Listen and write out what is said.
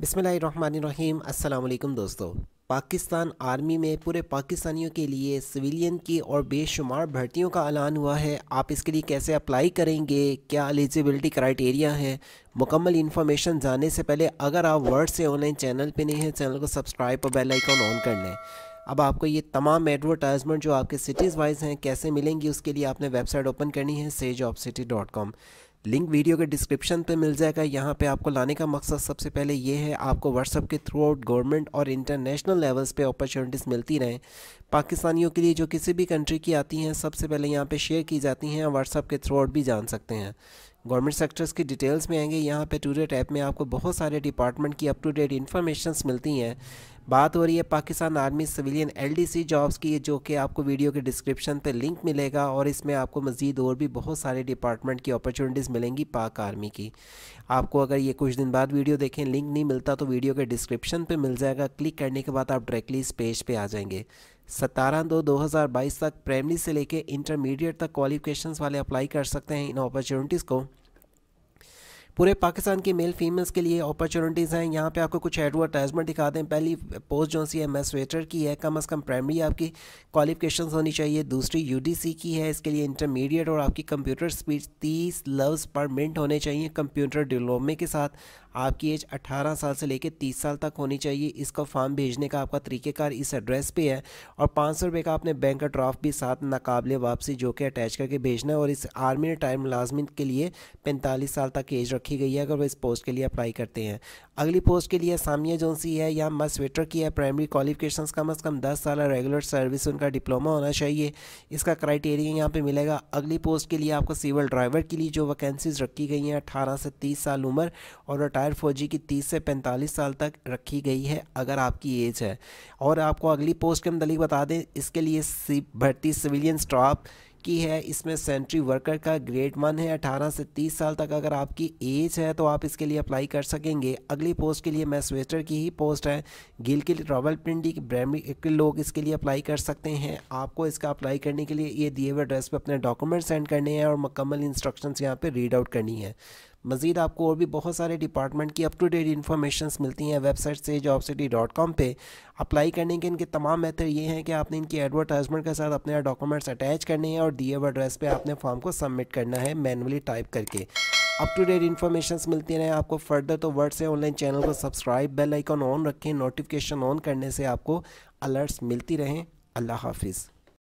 बिसमीम अल्लाम दोस्तों पाकिस्तान आर्मी में पूरे पाकिस्तानियों के लिए सिविलियन की और बेशुमार भर्तियों का ऐलान हुआ है आप इसके लिए कैसे अप्लाई करेंगे क्या एलिजिबिलिटी क्राइटेरिया है मुकम्मल इन्फॉर्मेशन जानने से पहले अगर आप वर्ड से ऑनलाइन चैनल पर नहीं हैं चैनल को सब्सक्राइब और बेल ऑन कर लें अब आपको ये तमाम एडवर्टाइजमेंट जो आपके सिटीज़ वाइज हैं कैसे मिलेंगी उसके लिए आपने वेबसाइट ओपन करनी है सेज of city dot com link video के डिस्क्रिप्शन पे मिल जाएगा यहाँ पे आपको लाने का मकसद सबसे पहले ये है आपको व्हाट्सअप के थ्रू आउट गवर्नमेंट और इंटरनेशनल लेवल्स पे अपॉर्चुनिटीज़ मिलती रहें पाकिस्तानियों के लिए जो किसी भी कंट्री की आती हैं सबसे पहले यहाँ पे शेयर की जाती हैं व्हाट्सअप के थ्रू आउट भी जान सकते हैं गवर्नमेंट सेक्टर्स की डिटेल्स में आएंगे यहाँ पे टूडे ऐप में आपको बहुत सारे डिपार्टमेंट की अप टू डेट इन्फॉर्मेशन मिलती हैं बात हो रही है Pakistan army civilian LDC jobs की जो कि आपको वीडियो के डिस्क्रिप्शन पे लिंक मिलेगा और इसमें आपको मज़ीद और भी बहुत सारे डिपार्टमेंट की अपॉर्चुनिटीज़ मिलेंगी पाक आर्मी की आपको अगर ये कुछ दिन बाद वीडियो देखें लिंक नहीं मिलता तो वीडियो के डिस्क्रिप्शन पर मिल जाएगा क्लिक करने के बाद आप डायरेक्टली इस पेज पर पे आ जाएंगे सतारह दो दो हज़ार बाईस तक प्राइमरी से लेके इंटरमीडिएट तक क्वालिफिकेशंस वाले अप्लाई कर सकते हैं इन अपॉर्चुनिटीज़ को पूरे पाकिस्तान की मेल फीमेल्स के लिए अपॉर्चुनिटीज़ हैं यहाँ पे आपको कुछ एडवर्टाइजमेंट दिखा दें पहली पोस्ट जो सी है मैं वेटर की है कम अज़ कम प्राइमरी आपकी क्वालिफिकेशन होनी चाहिए दूसरी यू की है इसके लिए इंटरमीडिएट और आपकी कंप्यूटर स्पीड तीस लव्स पर मिनट होने चाहिए कंप्यूटर डिप्लोमे के साथ आपकी एज अठारह साल से लेकर तीस साल तक होनी चाहिए इसका फॉर्म भेजने का आपका तरीक़ेकार इस एड्रेस पे है और पाँच सौ रुपये का आपने बैंक का ड्राफ्ट भी साथ नाकबले वापसी जो कि अटैच करके भेजना है और इस आर्मी टाइम मुलाजमत के लिए पैंतालीस साल तक एज रख रखी गई है अगर वो इस पोस्ट के लिए अप्लाई करते हैं अगली पोस्ट के लिए सामिया जोंसी है या मस्ट वेटर की है प्राइमरी क्वालिफिकेशन कम अज़ कम दस साल रेगुलर सर्विस उनका डिप्लोमा होना चाहिए इसका क्राइटेरिया यहाँ पर मिलेगा अगली पोस्ट के लिए आपको सिविल ड्राइवर के लिए जो वैकेंसीज रखी गई हैं अठारह से तीस साल उम्र और रिटायर फौजी की तीस से पैंतालीस साल तक रखी गई है अगर आपकी एज है और आपको अगली पोस्ट के मतलब बता दें इसके लिए भर्ती सिविलियन स्टाफ की है इसमें सेंट्री वर्कर का ग्रेड वन है 18 से 30 साल तक अगर आपकी एज है तो आप इसके लिए अप्लाई कर सकेंगे अगली पोस्ट के लिए मैं स्वेटर की ही पोस्ट है गिल की पिंडी की ब्रैमी के लोग इसके लिए अप्लाई कर सकते हैं आपको इसका अप्लाई करने के लिए ये दिए हुए एड्रेस पर अपने डॉक्यूमेंट सेंड करने हैं और मुकम्मल इंस्ट्रक्शन यहाँ पर रीड आउट करनी है मज़ीद आपको और भी बहुत सारे डिपार्टमेंट की अप टू डेट इन्फॉर्मेशन मिलती हैं वेबसाइट से जॉब सिटी डॉट कॉम पर अप्लाई करने के इनके तमाम मेथड ये हैं कि आपने इनकी एडवर्टाइजमेंट के साथ अपने डॉक्यूमेंट्स अटैच करने हैं और दिए हुए एड्रेस पर आपने फॉर्म को सबमिट करना है मैनुअली टाइप करके अप टू डेट इन्फॉर्मेशन मिलती रहे आपको फर्दर तो वर्ड से ऑनलाइन चैनल को सब्सक्राइब बेल आइकॉन ऑन रखें नोटिफिकेशन ऑन करने से आपको अलर्ट्स मिलती रहें अल्लाह हाफिज़